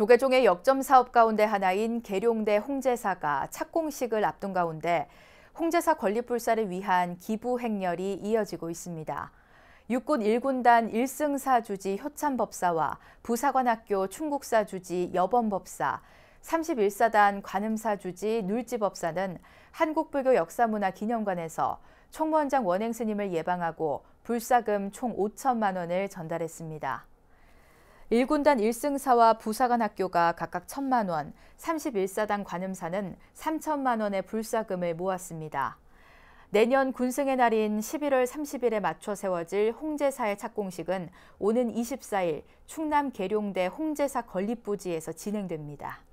조계종의 역점 사업 가운데 하나인 계룡대 홍제사가 착공식을 앞둔 가운데 홍제사 건립불사를 위한 기부 행렬이 이어지고 있습니다. 육군 1군단 1승사 주지 효찬법사와 부사관학교 충국사 주지 여범법사, 31사단 관음사 주지 눌지법사는 한국불교 역사문화 기념관에서 총무원장 원행스님을 예방하고 불사금 총 5천만 원을 전달했습니다. 1군단 1승사와 부사관학교가 각각 1천만 원, 31사단 관음사는 3천만 원의 불사금을 모았습니다. 내년 군승의 날인 11월 30일에 맞춰 세워질 홍제사의 착공식은 오는 24일 충남 계룡대 홍제사 건립부지에서 진행됩니다.